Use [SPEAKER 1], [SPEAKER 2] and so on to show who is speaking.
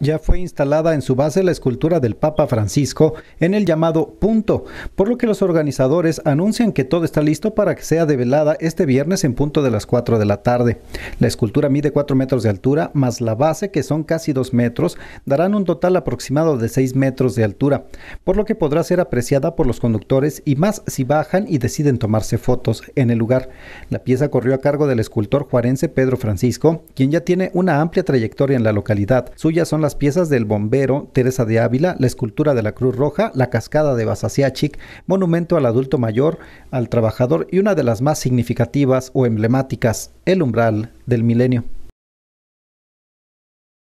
[SPEAKER 1] ya fue instalada en su base la escultura del Papa Francisco en el llamado Punto, por lo que los organizadores anuncian que todo está listo para que sea develada este viernes en punto de las 4 de la tarde. La escultura mide 4 metros de altura, más la base, que son casi 2 metros, darán un total aproximado de 6 metros de altura, por lo que podrá ser apreciada por los conductores y más si bajan y deciden tomarse fotos en el lugar. La pieza corrió a cargo del escultor juarense Pedro Francisco, quien ya tiene una amplia trayectoria en la localidad. Suyas son las las piezas del bombero Teresa de Ávila, la escultura de la Cruz Roja, la cascada de Basasiachic, monumento al adulto mayor, al trabajador y una de las más significativas o emblemáticas, el umbral del milenio.